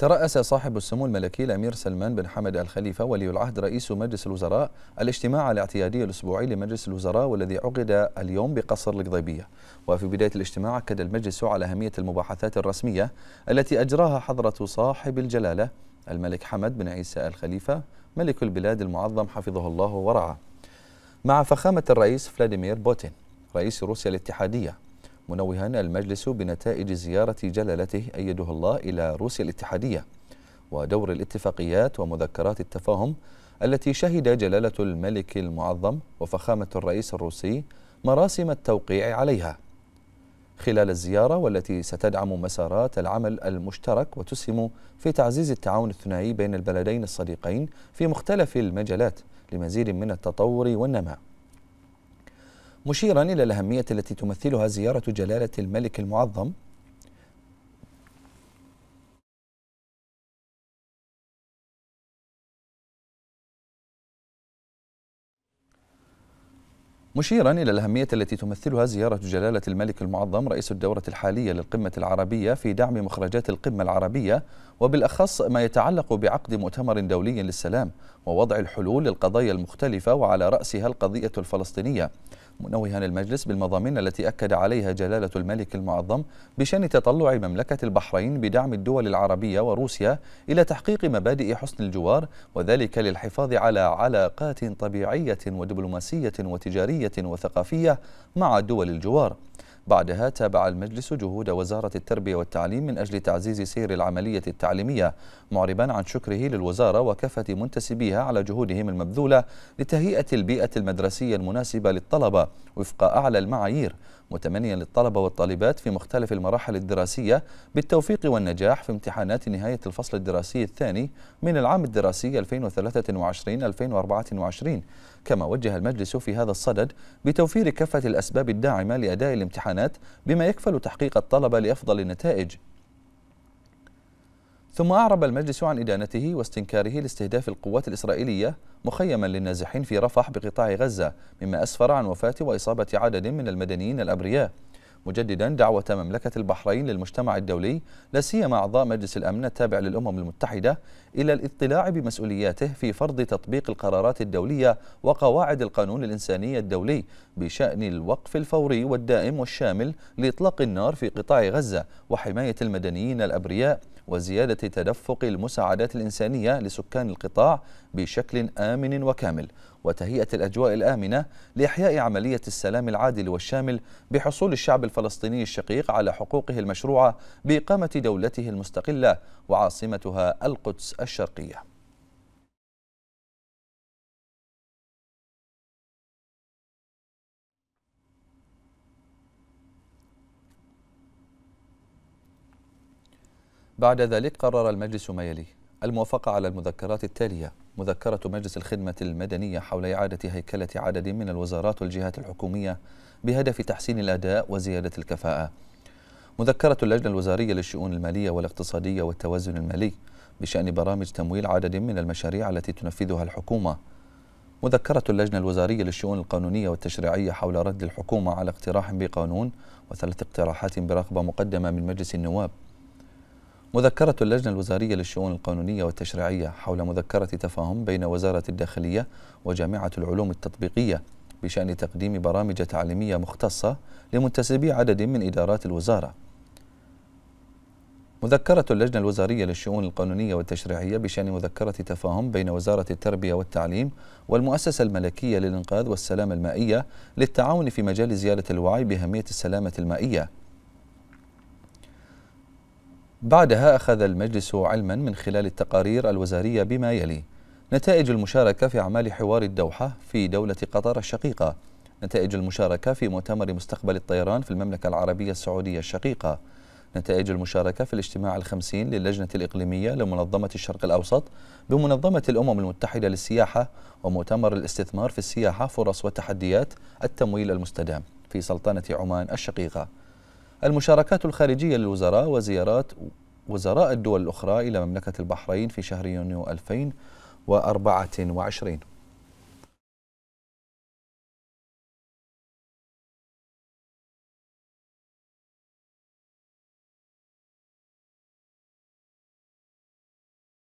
ترأس صاحب السمو الملكي الأمير سلمان بن حمد الخليفة ولي العهد رئيس مجلس الوزراء الاجتماع الاعتيادي الأسبوعي لمجلس الوزراء والذي عقد اليوم بقصر القضيبية وفي بداية الاجتماع أكد المجلس على أهمية المباحثات الرسمية التي أجراها حضرة صاحب الجلالة الملك حمد بن عيسى الخليفة ملك البلاد المعظم حفظه الله ورعاه مع فخامة الرئيس فلاديمير بوتين رئيس روسيا الاتحادية منوها المجلس بنتائج زيارة جلالته أيده الله إلى روسيا الاتحادية ودور الاتفاقيات ومذكرات التفاهم التي شهد جلالة الملك المعظم وفخامة الرئيس الروسي مراسم التوقيع عليها خلال الزيارة والتي ستدعم مسارات العمل المشترك وتسهم في تعزيز التعاون الثنائي بين البلدين الصديقين في مختلف المجالات لمزيد من التطور والنماء مشيرا إلى الأهمية التي تمثلها زيارة جلالة الملك المعظم مشيرا إلى الأهمية التي تمثلها زيارة جلالة الملك المعظم رئيس الدورة الحالية للقمة العربية في دعم مخرجات القمة العربية وبالأخص ما يتعلق بعقد مؤتمر دولي للسلام ووضع الحلول للقضايا المختلفة وعلى رأسها القضية الفلسطينية منوها المجلس بالمضامين التي أكد عليها جلالة الملك المعظم بشأن تطلع مملكة البحرين بدعم الدول العربية وروسيا إلى تحقيق مبادئ حسن الجوار وذلك للحفاظ على علاقات طبيعية ودبلوماسية وتجارية وثقافية مع دول الجوار بعدها تابع المجلس جهود وزارة التربية والتعليم من أجل تعزيز سير العملية التعليمية معربا عن شكره للوزارة وكافة منتسبيها على جهودهم المبذولة لتهيئة البيئة المدرسية المناسبة للطلبة وفق أعلى المعايير متمنيا للطلبة والطالبات في مختلف المراحل الدراسية بالتوفيق والنجاح في امتحانات نهاية الفصل الدراسي الثاني من العام الدراسي 2023-2024 كما وجه المجلس في هذا الصدد بتوفير كافة الأسباب الداعمة لأداء الامتحانات بما يكفل تحقيق الطلبة لأفضل النتائج ثم أعرب المجلس عن إدانته واستنكاره لاستهداف القوات الإسرائيلية مخيما للنازحين في رفح بقطاع غزة مما أسفر عن وفاة وإصابة عدد من المدنيين الأبرياء مجددا دعوة مملكة البحرين للمجتمع الدولي لا سيما أعضاء مجلس الأمن التابع للأمم المتحدة إلى الاطلاع بمسؤولياته في فرض تطبيق القرارات الدولية وقواعد القانون الإنساني الدولي بشأن الوقف الفوري والدائم والشامل لإطلاق النار في قطاع غزة وحماية المدنيين الأبرياء وزيادة تدفق المساعدات الإنسانية لسكان القطاع بشكل آمن وكامل وتهيئة الأجواء الآمنة لإحياء عملية السلام العادل والشامل بحصول الشعب الفلسطيني الشقيق على حقوقه المشروعة بإقامة دولته المستقلة وعاصمتها القدس الشرقية بعد ذلك قرر المجلس ما يلي الموافقة على المذكرات التالية مذكرة مجلس الخدمة المدنية حول إعادة هيكلة عدد من الوزارات والجهات الحكومية بهدف تحسين الأداء وزيادة الكفاءة مذكرة اللجنة الوزارية للشؤون المالية والاقتصادية والتوازن المالي بشأن برامج تمويل عدد من المشاريع التي تنفذها الحكومة مذكرة اللجنة الوزارية للشؤون القانونية والتشريعية حول رد الحكومة على اقتراح بقانون وثلاث اقتراحات برغبة مقدمة من مجلس النواب مذكرة اللجنة الوزارية للشؤون القانونية والتشريعية حول مذكرة تفاهم بين وزارة الداخلية وجامعة العلوم التطبيقية بشأن تقديم برامج تعليمية مختصة لمنتسبي عدد من إدارات الوزارة مذكرة اللجنة الوزارية للشؤون القانونية والتشريعية بشأن مذكرة تفاهم بين وزارة التربية والتعليم والمؤسسة الملكية للإنقاذ والسلامة المائية للتعاون في مجال زيادة الوعي بأهمية السلامة المائية بعدها أخذ المجلس علما من خلال التقارير الوزارية بما يلي نتائج المشاركة في أعمال حوار الدوحة في دولة قطر الشقيقة نتائج المشاركة في مؤتمر مستقبل الطيران في المملكة العربية السعودية الشقيقة نتائج المشاركة في الاجتماع الخمسين للجنة الإقليمية لمنظمة الشرق الأوسط بمنظمة الأمم المتحدة للسياحة ومؤتمر الاستثمار في السياحة فرص وتحديات التمويل المستدام في سلطنة عمان الشقيقة المشاركات الخارجية للوزراء وزيارات وزراء الدول الأخرى إلى مملكة البحرين في شهر يونيو 2024